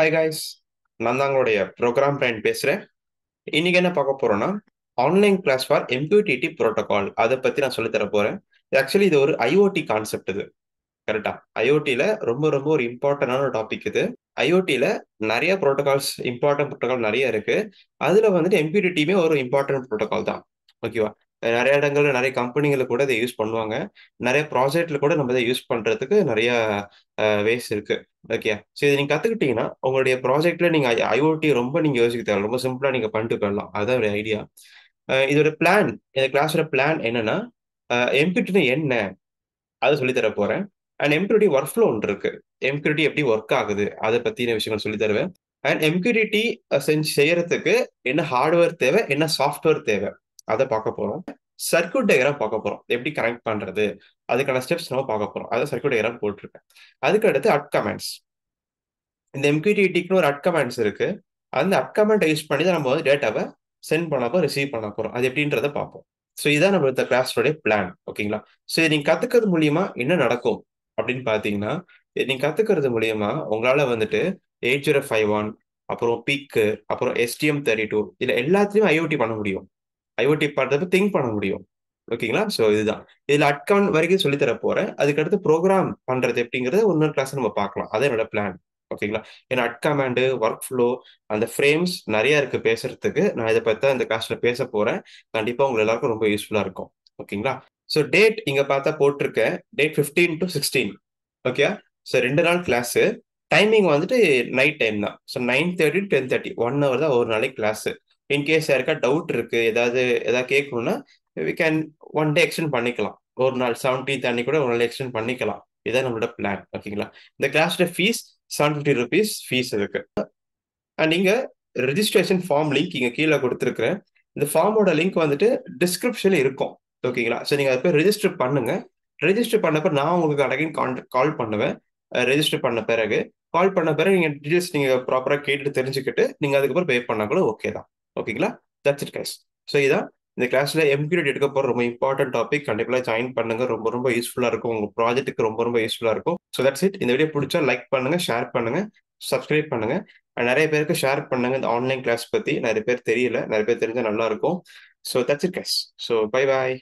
hi guys நான் தான் உங்களுடைய ப்ரோக்ராம் பிரைண்ட் பேசுகிறேன் இன்னைக்கு என்ன பார்க்க போகிறோன்னா online class for MQTT protocol அதை பற்றி நான் சொல்லித்தர போகிறேன் ஆக்சுவலி இது ஒரு ஐஓடி கான்செப்ட் இது கரெக்டா ஐஓடியில் ரொம்ப ரொம்ப ஒரு இம்பார்ட்டண்டான ஒரு டாபிக் இது ஐஓடியில் நிறைய ப்ரோட்டோகால்ஸ் இம்பார்ட்டன்ட் ப்ரோட்டோகால் நிறைய இருக்குது அதில் வந்துட்டு எம்பியூடிட்டியுமே ஒரு இம்பார்ட்டன்ட் ப்ரோட்டோகால் தான் ஓகேவா நிறைய இடங்கள்ல நிறைய கம்பெனிகள் கூட இதை யூஸ் பண்ணுவாங்க நிறைய ப்ராஜெக்ட்ல கூட நம்ம இதை யூஸ் பண்றதுக்கு நிறைய வேஸ் இருக்கு ஓகே ஸோ இதை நீங்க கத்துக்கிட்டீங்கன்னா உங்களுடைய ப்ராஜெக்ட்ல நீங்க ஐஓடி ரொம்ப நீங்க யோசிக்க தேவை ரொம்ப சிம்பிளா நீங்க பண்ணிட்டு போயிடலாம் அதுதான் ஒரு ஐடியா இதோட பிளான் இந்த கிளாஸோட பிளான் என்னன்னா எம்பிடியூ என்ன அதை சொல்லித்தர போறேன் அண்ட் எம்பிடியூடி ஒர்க் ஃப்ளோ ஒன்று இருக்கு எம்பிடியூடி எப்படி ஒர்க் ஆகுது அதை பத்தின விஷயங்கள் சொல்லி தருவேன் அண்ட் எம்கியூரிட்டி செஞ்சு செய்யறதுக்கு என்ன ஹார்ட்வேர் தேவை என்ன சாஃப்ட்வேர் தேவை அதை பார்க்க போகிறோம் சர்க்கியூட் டயராக பார்க்க போகிறோம் எப்படி கனெக்ட் பண்ணுறது அதுக்கான ஸ்டெப்ஸ் நம்ம பார்க்க போகிறோம் அதை சர்க்கியூட் டயராக போட்டிருக்கேன் அதுக்கடுத்து அட் கமெண்ட்ஸ் இந்த எம்கியூடிடிக்குன்னு e ஒரு அட் கமெண்ட்ஸ் இருக்குது அந்த அட் கமெண்ட்டை யூஸ் பண்ணி தான் நம்ம வந்து டேட்டாவை சென்ட் பண்ணப்போ ரிசீவ் பண்ண போகிறோம் அது எப்படின்றத பார்ப்போம் ஸோ இதுதான் நம்ம இந்த கிளாஸோடைய பிளான் ஓகேங்களா ஸோ இதை நீங்கள் கற்றுக்கிறது மூலியமா என்ன நடக்கும் அப்படின்னு பார்த்தீங்கன்னா நீங்கள் கற்றுக்கிறது மூலியமா உங்களால் வந்துட்டு எயிட் ஜீரோ ஃபைவ் ஒன் அப்புறம் பிக்கு அப்புறம் எஸ்டிஎம் தேர்ட்டி டூ இதில் எல்லாத்துலேயும் ஐஓடி பண்ண முடியும் ஐஓடி பண்றப்ப திங்க் பண்ண முடியும் ஓகேங்களா ஸோ இதுதான் இதில் அட்கான் வரைக்கும் சொல்லித்தர போறேன் அதுக்கடுத்து ப்ரோக்ராம் பண்றது எப்படிங்கிறத ஒன்னொரு கிளாஸ் நம்ம பார்க்கலாம் அதான் என்னோட பிளான் ஓகேங்களா ஏன்னா அட் கமாண்டு ஒர்க் ஃப்ளோ அந்த ஃப்ரேம்ஸ் நிறைய இருக்கு பேசுறதுக்கு நான் இதை பற்றி இந்த கிளாஸ்ல பேச போறேன் கண்டிப்பா உங்க எல்லாருக்கும் ரொம்ப யூஸ்ஃபுல்லா இருக்கும் ஓகேங்களா ஸோ டேட் இங்க பார்த்தா போட்டிருக்கேன் date fifteen to sixteen okay so ரெண்டு நாள் கிளாஸ் டைமிங் வந்துட்டு நைட் டைம் தான் so nine thirty ten thirty one hour தான் ஒரு நாளைக்கு கிளாஸ் இன்கேஸ் யாருக்கா டவுட் இருக்கு ஏதாவது ஏதாவது கேட்கணும்னா we can one day extend பண்ணிக்கலாம் ஒரு நாள் செவன்டீன்த் தண்ணி கூட ஒரு நாள் எக்ஸ்டெண்ட் பண்ணிக்கலாம் இதுதான் நம்மளோட பிளான் ஓகேங்களா இந்த கிளாஸோட fees seven fifty rupees fees இருக்கு அண்ட் ரிஜிஸ்ட்ரேஷன் ஃபார்ம் லிங்க் இங்கே கீழே கொடுத்துருக்குறேன் இந்த ஃபார்மோட லிங்க் வந்துட்டு டிஸ்கிரிப்ஷன்ல இருக்கும் ஓகேங்களா ஸோ நீங்கள் அதை போய் ரிஜிஸ்டர் பண்ணுங்க ரெஜிஸ்டர் பண்ணப்போ நான் உங்களுக்கு அடகையும் கால் பண்ணுவேன் ரெஜிஸ்டர் பண்ண பிறகு கால் பண்ண பிறகு நீங்கள் டீட்டெயில்ஸ் நீங்கள் ப்ராப்பராக கேட்டு தெரிஞ்சுக்கிட்டு நீங்கள் அதுக்கப்புறம் பே பண்ணால் கூட ஓகே தான் ஓகேங்களா தட்ஸ் இட் கைஸ் ஸோ இதான் இந்த கிளாஸில் எம்கியூட் எடுக்க போகிற ரொம்ப இம்பார்ட்டன்ட் டாபிக் கண்டிப்பாக ஜாயின் பண்ணுங்க ரொம்ப ரொம்ப யூஸ்ஃபுல்லாக இருக்கும் உங்கள் ப்ராஜெக்ட்டுக்கு ரொம்ப ரொம்ப யூஸ்ஃபுல்லாக இருக்கும் ஸோ தட்ஸ் இட் இந்த வீடியோ பிடிச்சா லைக் பண்ணுங்க ஷேர் பண்ணுங்க சப்ஸ்கிரைப் பண்ணுங்க நிறைய பேருக்கு ஷேர் பண்ணுங்க இந்த ஆன்லைன் கிளாஸ் பற்றி நிறைய பேர் தெரியல நிறைய பேர் தெரிஞ்சால் நல்லா இருக்கும் so that's it guys so bye bye